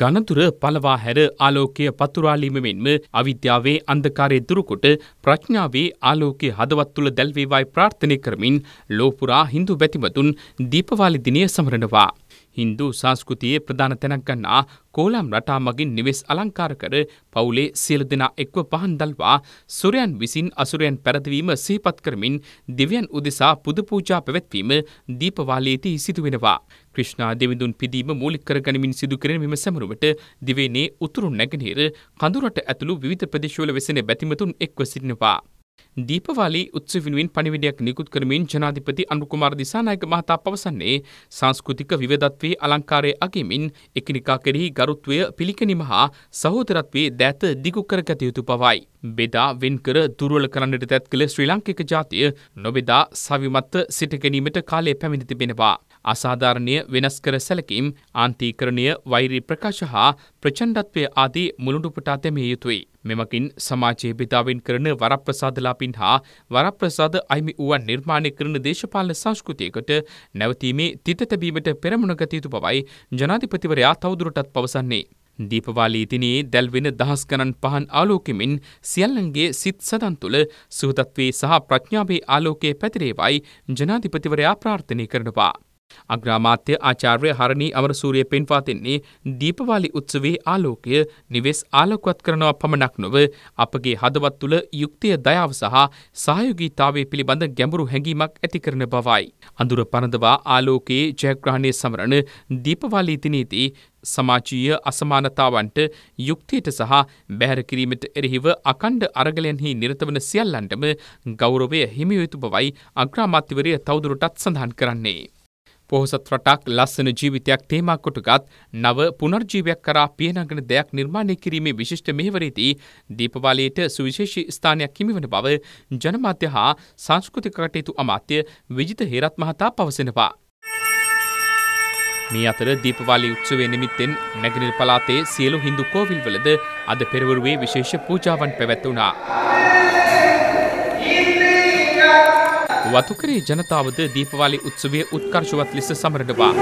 ගණතුර පලවා හැර ආලෝකය පතුරාලීමමෙන්ම අවිද්‍යාවේ අන්දකාරය දුරුකොට ප්‍රඥාවේ ආලෝකය හදවත් තුළ දැල්වේවායි ප්‍රාර්ථනය කරමින් ලෝපුරා හින්දු බැතිමතුන් දීපවාලි දිනය සමරනවා. හින්දු සංස්කෘතියේ ප්‍රධාන තැනක් ගන්නා කෝලම් රටා මගින් නිවෙස් අලංකාර කර පවුලේ සියලු දෙනා එක්ව පහන් දල්වා සුරයන් විසින් අසුරයන් පැරදවීම සිහිපත් කරමින් දෙවියන් උදෙසා පුද පූජා පැවැත්වීම දීපවාලයේදී සිදුවෙනවා. ක්‍රිෂ්නා දෙවිඳුන් පිදීම මූලික කරගනිමින් සිදුකරන මෙම සැමරුවට දිවේනේ උතුරු නැගෙනහිර කඳුරට ඇතුළු විවිධ ප්‍රදේශවල වෙසෙන බැතිමතුන් එක්ව සිටිනවා. දීපවලි උත්සව වෙනුවෙන් පණිවිඩයක් නිකුත් කරමින් ජනාධිපති අනුර කුමාර දිසානායක මහතා පවසන්නේ සංස්කෘතික විවිධත්වයේ අලංකාරය අගෙමින් එකිනෙකා කෙරෙහි ගරුත්වය පිළිකැනීම හා සහෝදරත්වයේ දෑත දිගු කරගත යුතු බවයි. බෙදා වෙන්කර දුර්වල කරන්නට තැත් කළ ශ්‍රී ලාංකික ජාතිය නොබෙදා සවිමත්ව සිට ගැනීමට කාලය පැමිණ තිබෙනවා. අසාධාරණය වෙනස් කර සැලකීම් ආන්තීකරණය වෛරී ප්‍රකාශ හා ප්‍රචණ්ඩත්වය ආදී මුළුඩුපටා තැමිය යුතුයි. මෙමකින් සමාජයේ බෙදාවෙන් කරන වරප්‍රසාදලාපින් හා වරප්‍රසාද අයිමි වුවන් නිර්මාණය කරන දේශපාලන සංස්කෘතියකට නැවතීමේ තිත තැබීමට පෙරමුණගත යුතු බවයි ජනාධිපතිවරයා තවදුරටත් පවසන්නේ. දීපවාලී දිනේ දැල්වෙන දහස් ගණන් පහන් ආලෝකෙමින් සියල්ලන්ගේ සිත් සදන් තුළ සුහදත්වේ සහ ප්‍රඥාවේ ආලෝකයේ පැතිරේවයි ජනාධිපතිවරයා ප්‍රාර්ථනය කරනවා. අග්‍රාමාත්‍ය ආචාර්ය හරණී අමරසූරිය පෙන්වාතින්නේ දීපවාලි උත්සවේ ආලෝකය නිවෙස් ආලොකවත් කරනවා පමණක් නොව අපගේ හදවත් තුළ යුක්තිය දයාව සහ සහයෝගීතාවය පිළිබඳ ගැඹුරු හැඟීමක් ඇති කරන බවයි. අඳුර පනදවා ආලෝකයේ ජයග්‍රහණය සමරණ දීපවාලි දිනේදී සමාජීය අසමානතාවන්ට යුක්තියට සහ බැහැර කිරීමට එරෙහිව අකණ්ඩ අරගලයන්හි නිරතවන සියල්ලන්ටම ගෞරවය හිමිවිතු බවයි අග්‍රාමාත්‍යවරය තවදුරටත් සඳහන් කරන්නේ. පොහොසත් රටක් ලස්සන ජීවිතයක් තේමා කොටගත් නව පුනර්ජීවයක් කරා පියනගෙන දෙයක් නිර්මාණය කිරීමේ විශිෂ්ට මෙහෙවරේදී දීපවලයට සුවිශේෂී ස්ථානයක් හිමිවන බව ජනමාධ්‍ය හා සංස්කෘතික කටයුතු අමාත්‍ය විජිත හේරත් මහතා පවසනවා. මේ අතර දීපවලි උත්සවය නිමිත්තෙන් නැගෙනහිර පළාතේ සියලු හින්දු කෝවිල්වලද අද පෙරවරුවේ විශේෂ පූජාවන් පැවැත්වුණා. වතුකරී ජනතාවද දීපවාලි උත්සවය උත්කර්ශවත් ලෙස සමරඩවා.